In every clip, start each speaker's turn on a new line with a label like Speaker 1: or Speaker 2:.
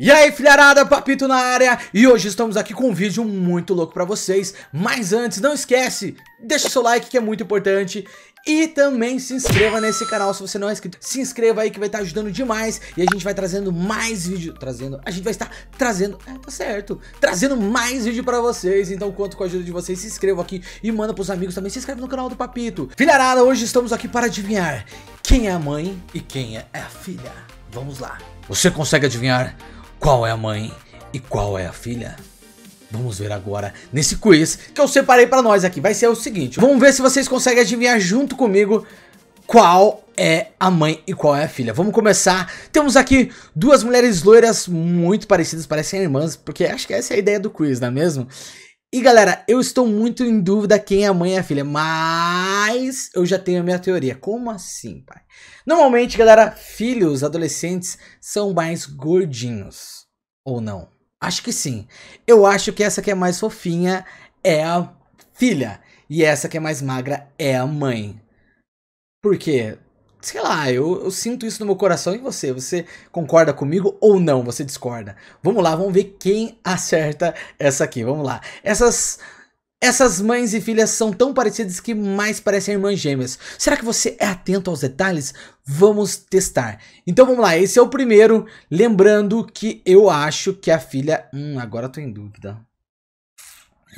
Speaker 1: E aí filharada, Papito na área, e hoje estamos aqui com um vídeo muito louco pra vocês, mas antes, não esquece, deixa seu like que é muito importante, e também se inscreva nesse canal se você não é inscrito, se inscreva aí que vai estar tá ajudando demais, e a gente vai trazendo mais vídeo, trazendo, a gente vai estar trazendo, é, tá certo, trazendo mais vídeo pra vocês, então conto com a ajuda de vocês, se inscrevam aqui e manda pros amigos também, se inscreve no canal do Papito. Filharada, hoje estamos aqui para adivinhar quem é a mãe e quem é a filha, vamos lá. Você consegue adivinhar qual é a mãe e qual é a filha? Vamos ver agora nesse quiz que eu separei pra nós aqui. Vai ser o seguinte, vamos ver se vocês conseguem adivinhar junto comigo qual é a mãe e qual é a filha. Vamos começar. Temos aqui duas mulheres loiras muito parecidas, parecem irmãs, porque acho que essa é a ideia do quiz, não é mesmo? E galera, eu estou muito em dúvida quem é a mãe e a filha, mas eu já tenho a minha teoria. Como assim, pai? Normalmente, galera, filhos adolescentes são mais gordinhos, ou não? Acho que sim. Eu acho que essa que é mais fofinha é a filha e essa que é mais magra é a mãe. Por quê? sei lá, eu, eu, sinto isso no meu coração e você, você concorda comigo ou não? Você discorda? Vamos lá, vamos ver quem acerta essa aqui. Vamos lá. Essas essas mães e filhas são tão parecidas que mais parecem irmãs gêmeas. Será que você é atento aos detalhes? Vamos testar. Então vamos lá, esse é o primeiro. Lembrando que eu acho que a filha. Hum, agora eu tô em dúvida.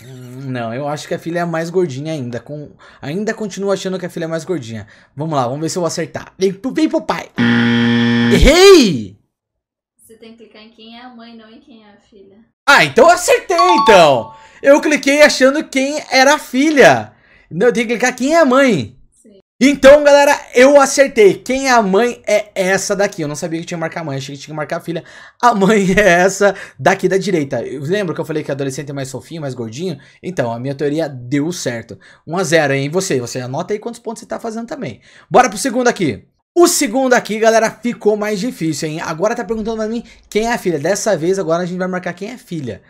Speaker 1: Não, eu acho que a filha é mais gordinha ainda. Com... Ainda continuo achando que a filha é mais gordinha. Vamos lá, vamos ver se eu vou acertar. Vem, vem pro pai! Errei! Você tem que clicar em quem é a mãe, não em quem é a filha. Ah, então eu acertei, então! Eu cliquei achando quem era a filha. Eu tenho que clicar quem é a mãe. Então, galera, eu acertei. Quem é a mãe é essa daqui. Eu não sabia que tinha que marcar a mãe, achei que tinha que marcar a filha. A mãe é essa daqui da direita. Lembra que eu falei que adolescente é mais fofinho, mais gordinho? Então, a minha teoria deu certo. 1 a 0 hein? Você, você anota aí quantos pontos você tá fazendo também. Bora pro segundo aqui. O segundo aqui, galera, ficou mais difícil, hein? Agora tá perguntando pra mim quem é a filha. Dessa vez, agora a gente vai marcar quem é a filha.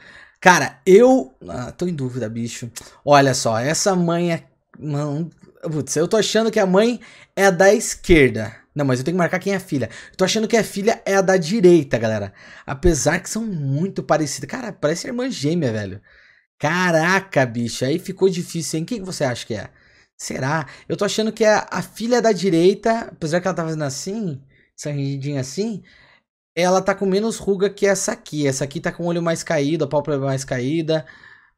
Speaker 1: Cara, eu... Ah, tô em dúvida, bicho. Olha só, essa mãe aqui... É, não. Putz, eu tô achando que a mãe é a da esquerda. Não, mas eu tenho que marcar quem é a filha. Eu tô achando que a filha é a da direita, galera. Apesar que são muito parecidas. Cara, parece irmã gêmea, velho. Caraca, bicho. Aí ficou difícil, hein? Quem você acha que é? Será? Eu tô achando que é a filha da direita, apesar que ela tá fazendo assim, sanguidinha assim, ela tá com menos ruga que essa aqui. Essa aqui tá com o olho mais caído, a pálpebra mais caída.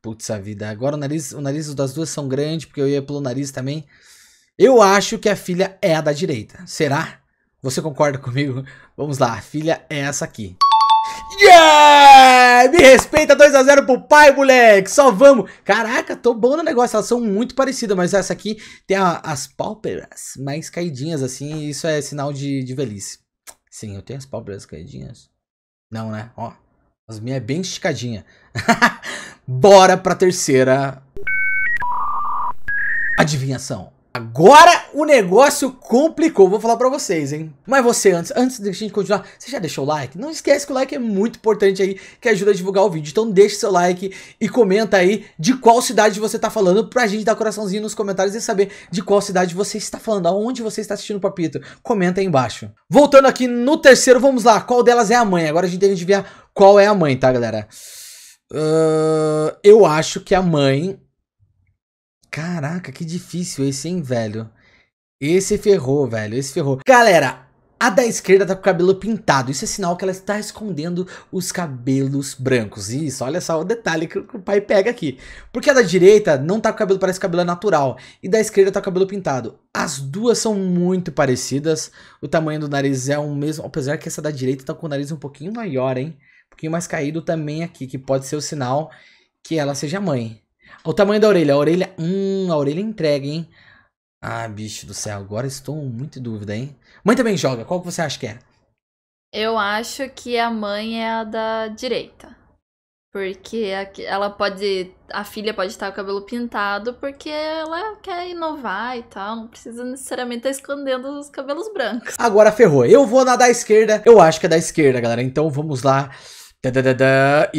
Speaker 1: Putz, a vida. Agora o nariz, o nariz das duas são grandes, porque eu ia pelo nariz também. Eu acho que a filha é a da direita. Será? Você concorda comigo? Vamos lá, a filha é essa aqui. Yeah! Me respeita 2x0 pro pai, moleque! Só vamos! Caraca, tô bom no negócio, elas são muito parecidas, mas essa aqui tem a, as pálpebras mais caidinhas, assim, e isso é sinal de, de velhice. Sim, eu tenho as pálpebras caidinhas. Não, né? Ó. As minhas é bem esticadinha. Bora pra terceira adivinhação. Agora o negócio complicou, vou falar pra vocês, hein? Mas você, antes, antes de a gente continuar, você já deixou o like? Não esquece que o like é muito importante aí, que ajuda a divulgar o vídeo. Então deixa seu like e comenta aí de qual cidade você tá falando, pra gente dar coraçãozinho nos comentários e saber de qual cidade você está falando, aonde você está assistindo o papito. Comenta aí embaixo. Voltando aqui no terceiro, vamos lá, qual delas é a mãe? Agora a gente tem que adivinhar qual é a mãe, tá, galera? Uh, eu acho que a mãe. Caraca, que difícil esse, hein, velho? Esse ferrou, velho. Esse ferrou. Galera, a da esquerda tá com o cabelo pintado. Isso é sinal que ela está escondendo os cabelos brancos. Isso, olha só o detalhe que o pai pega aqui. Porque a da direita não tá com o cabelo, parece que o cabelo é natural. E da esquerda tá com o cabelo pintado. As duas são muito parecidas. O tamanho do nariz é o mesmo. Apesar que essa da direita tá com o nariz um pouquinho maior, hein? pouquinho mais caído também aqui, que pode ser o sinal que ela seja mãe. O tamanho da orelha, a orelha, hum, a orelha entrega, hein? Ah, bicho do céu, agora estou muito em dúvida, hein? Mãe também joga, qual que você acha que é?
Speaker 2: Eu acho que a mãe é a da direita. Porque ela pode. A filha pode estar com o cabelo pintado porque ela quer inovar e tal. Não precisa necessariamente estar tá escondendo os cabelos brancos.
Speaker 1: Agora ferrou. Eu vou na da esquerda. Eu acho que é da esquerda, galera. Então vamos lá. Dadadada, e...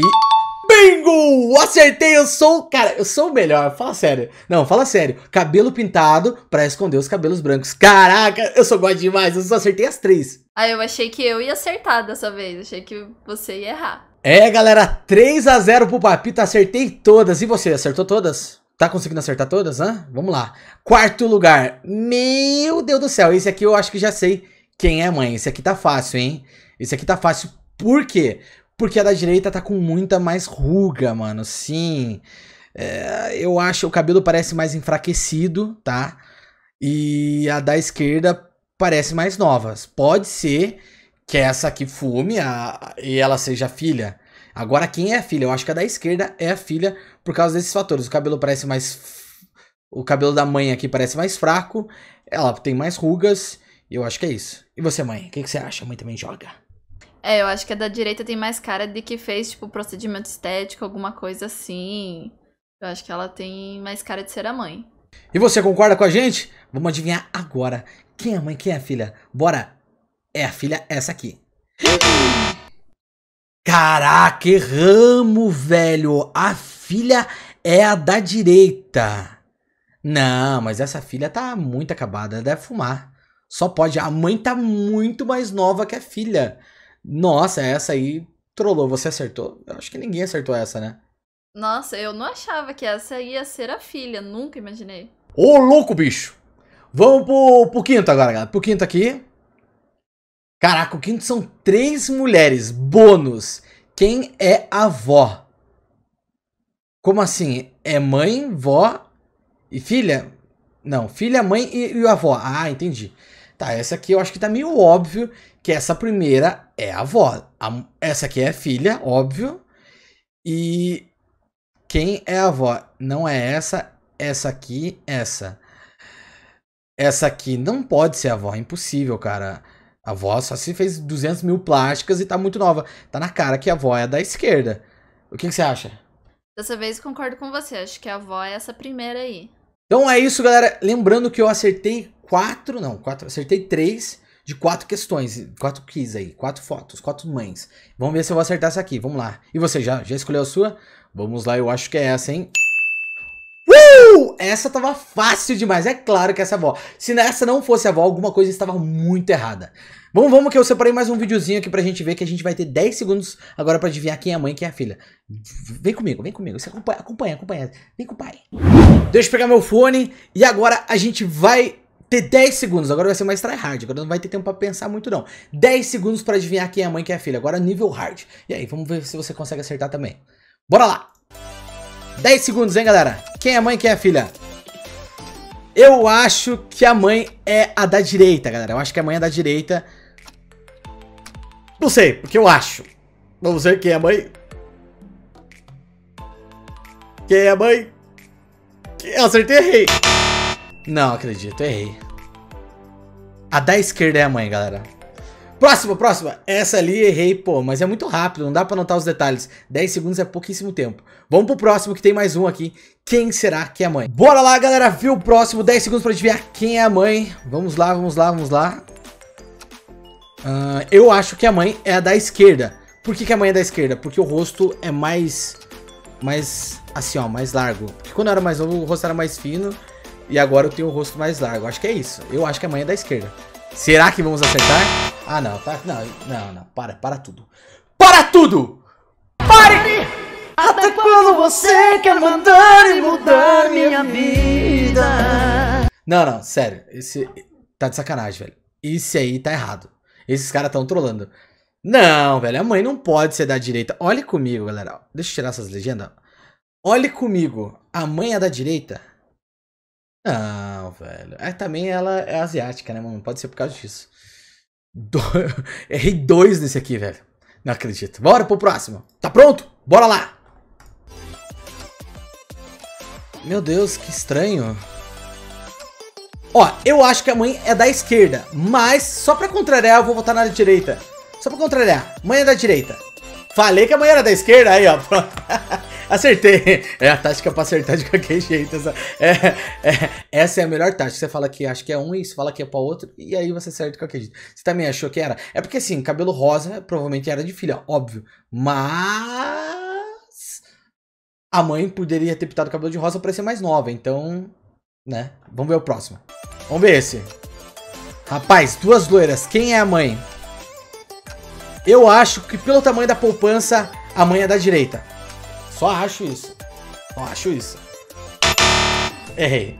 Speaker 1: Bingo! Acertei, eu sou... Cara, eu sou o melhor, fala sério. Não, fala sério. Cabelo pintado pra esconder os cabelos brancos. Caraca, eu sou god demais, eu só acertei as três.
Speaker 2: Ah, eu achei que eu ia acertar dessa vez, achei que você ia errar.
Speaker 1: É, galera, 3 a 0 pro Papito, acertei todas. E você, acertou todas? Tá conseguindo acertar todas, né? Vamos lá. Quarto lugar. Meu Deus do céu, esse aqui eu acho que já sei quem é mãe. Esse aqui tá fácil, hein? Esse aqui tá fácil. Por quê? Porque a da direita tá com muita mais ruga, mano. Sim. É, eu acho o cabelo parece mais enfraquecido, tá? E a da esquerda parece mais novas. Pode ser que essa aqui fume a, e ela seja filha. Agora, quem é a filha? Eu acho que a da esquerda é a filha por causa desses fatores. O cabelo parece mais. O cabelo da mãe aqui parece mais fraco. Ela tem mais rugas. Eu acho que é isso. E você, mãe? O que, que você acha? A mãe também joga.
Speaker 2: É, eu acho que a da direita tem mais cara de que fez, tipo, procedimento estético, alguma coisa assim. Eu acho que ela tem mais cara de ser a mãe.
Speaker 1: E você concorda com a gente? Vamos adivinhar agora. Quem é a mãe, quem é a filha? Bora! É a filha essa aqui. Caraca, erramos, velho! A filha é a da direita. Não, mas essa filha tá muito acabada, ela deve fumar. Só pode. A mãe tá muito mais nova que a filha. Nossa, essa aí trollou. Você acertou? Eu acho que ninguém acertou essa, né?
Speaker 2: Nossa, eu não achava que essa ia ser a filha. Nunca imaginei.
Speaker 1: Ô, louco, bicho! Vamos pro, pro quinto agora, galera. Pro quinto aqui. Caraca, o quinto são três mulheres. Bônus. Quem é a avó? Como assim? É mãe, vó e filha? Não, filha, mãe e, e avó. Ah, entendi. Tá, essa aqui eu acho que tá meio óbvio que essa primeira é a avó. A, essa aqui é a filha, óbvio. E quem é a avó? Não é essa, essa aqui, essa. Essa aqui não pode ser a avó, é impossível, cara. A avó só se fez 200 mil plásticas e tá muito nova. Tá na cara que a avó é da esquerda. O que, que você acha?
Speaker 2: Dessa vez concordo com você, acho que a avó é essa primeira aí.
Speaker 1: Então é isso, galera. Lembrando que eu acertei quatro, não, quatro, acertei três de quatro questões, quatro quiz aí, quatro fotos, quatro mães. Vamos ver se eu vou acertar essa aqui, vamos lá. E você, já, já escolheu a sua? Vamos lá, eu acho que é essa, hein? Uh! Essa tava fácil demais, é claro que essa é avó. Se essa não fosse a avó, alguma coisa estava muito errada. Bom, vamos que eu separei mais um videozinho aqui pra gente ver que a gente vai ter 10 segundos agora pra adivinhar quem é a mãe e quem é a filha. Vem comigo, vem comigo. Você acompanha, acompanha, acompanha. Vem com o pai. Deixa eu pegar meu fone e agora a gente vai ter 10 segundos. Agora vai ser mais tryhard. Agora não vai ter tempo pra pensar muito, não. 10 segundos pra adivinhar quem é a mãe e quem é a filha. Agora nível hard. E aí, vamos ver se você consegue acertar também. Bora lá! 10 segundos, hein, galera? Quem é a mãe e quem é a filha? Eu acho que a mãe é a da direita, galera. Eu acho que a mãe é da direita. Não sei, porque eu acho. Vamos ver quem é a mãe. Quem é a mãe? Eu acertei, errei. Não acredito, errei. A da esquerda é a mãe, galera. Próxima, próxima. Essa ali errei, pô, mas é muito rápido, não dá pra notar os detalhes. 10 segundos é pouquíssimo tempo. Vamos pro próximo que tem mais um aqui. Quem será que é a mãe? Bora lá, galera, viu o próximo. 10 segundos pra adivinhar quem é a mãe. Vamos lá, vamos lá, vamos lá. Uh, eu acho que a mãe é a da esquerda. Por que, que a mãe é da esquerda? Porque o rosto é mais. Mais. Assim, ó, mais largo. Porque quando eu era mais novo, o rosto era mais fino. E agora eu tenho o rosto mais largo. Acho que é isso. Eu acho que a mãe é da esquerda. Será que vamos acertar? Ah, não. Tá, não, não, não. Para, para tudo. Para tudo!
Speaker 2: Pare! Até quando você quer mandar e mudar minha vida.
Speaker 1: Não, não, sério. Esse. Tá de sacanagem, velho. Isso aí tá errado. Esses caras estão trolando. Não, velho, a mãe não pode ser da direita. Olhe comigo, galera. Deixa eu tirar essas legendas. Olhe comigo. A mãe é da direita? Não, velho. É, também ela é asiática, né, mano? Pode ser por causa disso. Do... Errei dois nesse aqui, velho. Não acredito. Bora pro próximo. Tá pronto? Bora lá! Meu Deus, que estranho. Ó, eu acho que a mãe é da esquerda, mas só pra contrariar eu vou votar na direita. Só pra contrariar, mãe é da direita. Falei que a mãe era da esquerda, aí ó, pronto. Acertei. É a tática pra acertar de qualquer jeito. Essa é, é, essa é a melhor tática. Você fala que acho que é um e você fala que é pra outro. E aí você acerta de qualquer jeito. Você também achou que era? É porque assim, cabelo rosa provavelmente era de filha, óbvio. Mas... A mãe poderia ter pintado o cabelo de rosa pra ser mais nova. Então, né? Vamos ver o próximo. Vamos ver esse. Rapaz, duas loiras. Quem é a mãe? Eu acho que pelo tamanho da poupança, a mãe é da direita. Só acho isso. Só acho isso. Errei.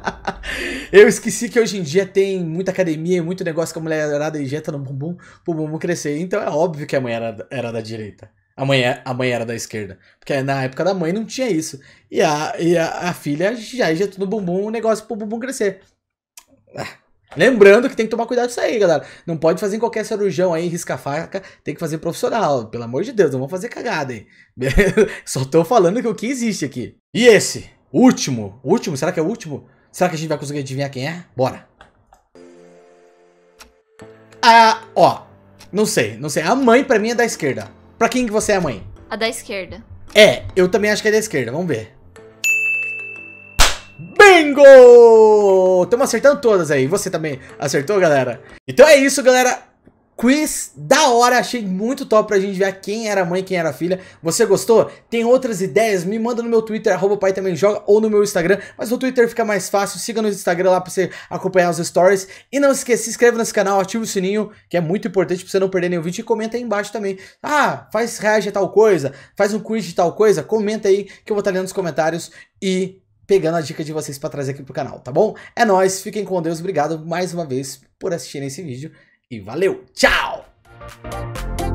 Speaker 1: eu esqueci que hoje em dia tem muita academia e muito negócio que a mulher mulherada injeta no bumbum pro bumbum crescer. Então é óbvio que a mãe era, era da direita. A mãe, é, a mãe era da esquerda. Porque na época da mãe não tinha isso. E a, e a, a filha já injetou tudo bumbum o negócio pro bumbum crescer. Ah, lembrando que tem que tomar cuidado disso aí, galera. Não pode fazer em qualquer cirurgião aí, risca faca. Tem que fazer profissional. Pelo amor de Deus, não vou fazer cagada aí. Só tô falando que o que existe aqui. E esse? Último. Último? Será que é o último? Será que a gente vai conseguir adivinhar quem é? Bora. Ah, ó. Não sei, não sei. A mãe pra mim é da esquerda. Pra quem que você é, mãe?
Speaker 2: A da esquerda.
Speaker 1: É, eu também acho que é da esquerda, vamos ver. Bingo! Estamos acertando todas aí. Você também acertou, galera? Então é isso, galera. Quiz da hora, achei muito top pra gente ver quem era mãe, quem era filha. Você gostou? Tem outras ideias? Me manda no meu Twitter, arroba pai também joga, ou no meu Instagram, mas no Twitter fica mais fácil. Siga no Instagram lá pra você acompanhar os stories. E não esqueça, se inscreve nesse canal, ativa o sininho, que é muito importante pra você não perder nenhum vídeo. E comenta aí embaixo também. Ah, faz reage a tal coisa, faz um quiz de tal coisa, comenta aí que eu vou estar lendo nos comentários e pegando a dica de vocês pra trazer aqui pro canal, tá bom? É nóis, fiquem com Deus, obrigado mais uma vez por assistirem esse vídeo e valeu, tchau!